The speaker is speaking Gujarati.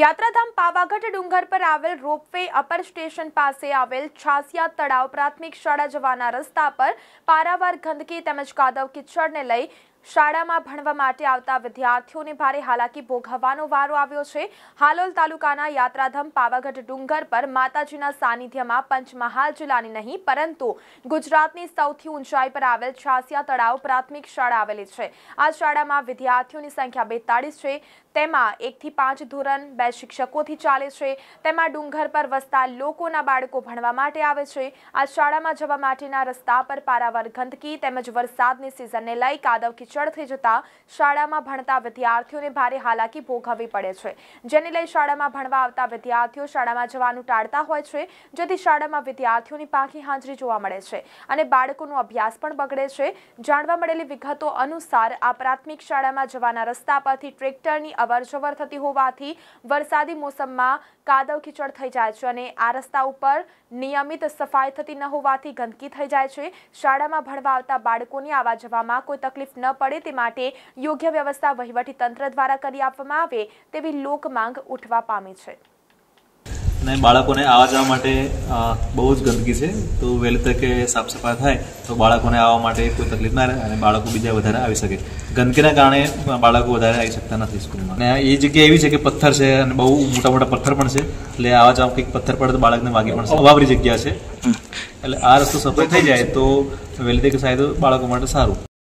યાત્રાધામ પાવાગઢ ડુંગર પર આવેલ રોપવે અપર સ્ટેશન પાસે આવેલ છાસિયા તળાવ પ્રાથમિક શાળા જવાના રસ્તા પર પારાવાર ગંદકી તેમજ કાદવ કિચડને લઈ શાળામાં ભણવા માટે આવતા વિદ્યાર્થીઓને ભારે હાલાકી ભોગવવાનો વારો આવ્યો છે હાલોલ તાલુકાના યાત્રાધામ પાવાગઢ ડુંગર પર માતાજીના સાનિધ્યમાં પંચમહાલ જિલ્લાની નહીં પરંતુ ગુજરાતની સૌથી ઊંચાઈ પર આવેલ છાસિયા તળાવ પ્રાથમિક શાળા આવેલી છે આ શાળામાં વિદ્યાર્થીઓની સંખ્યા બેતાળીસ છે તેમાં એકથી પાંચ ધોરણ બે શિક્ષકોથી ચાલે છે તેમાં ડુંગર પર વસતા લોકોના બાળકો ભણવા માટે આવે છે આ શાળામાં જવા માટેના રસ્તા પર પારાવાર ગંદકી તેમજ વરસાદની સિઝનને લઈ કાદવ કિચડ અચળ થઈ જતા શાળામાં ભણતા વિદ્યાર્થીઓને ભારે હાલાકી ભોગવવી પડે છે જેને લઈ શાળામાં ભણવા આવતા વિદ્યાર્થીઓ શાળામાં જવાનું ટાળતા હોય છે જેથી શાળામાં વિદ્યાર્થીઓની પાંખી હાજરી જોવા મળે છે અને બાળકોનો અભ્યાસ પણ બગડે છે જાણવા મળેલી વિગતો અનુસાર આ પ્રાથમિક શાળામાં જવાના રસ્તા પરથી ટ્રેક્ટરની અવરજવર થતી હોવાથી વરસાદી મોસમમાં કાદવ કીચડ થઈ જાય છે અને આ રસ્તા ઉપર નિયમિત સફાઈ થતી ન હોવાથી ગંદકી થઈ જાય છે શાળામાં ભણવા આવતા બાળકોની આવા જવામાં કોઈ તકલીફ ન પડે તે માટે યોગ્ય વ્યવસ્થા વહીવટી તંત્ર દ્વારા કરી આપવામાં આવે તેવી લોક માંગ ઉઠવા પામી છે બાળકોને આવવા જવા માટે બહુ જ ગંદકી છે તો વહેલી તકે સાફ સફાઈ થાય તો બાળકોને આવવા માટે કોઈ તકલીફ ના રહે અને બાળકો બીજા વધારે આવી શકે ગંદકીના કારણે બાળકો વધારે આવી શકતા નથી સ્કૂલમાં અને એ જગ્યા એવી છે કે પથ્થર છે અને બહુ મોટા મોટા પથ્થર પણ છે એટલે આવવા જાવ કંઈક પથ્થર પડે તો બાળકને વાગી પણ અવાવરી જગ્યા છે એટલે આ રસ્તો સફળ થઈ જાય તો વહેલી તકે સાહેબ બાળકો માટે સારું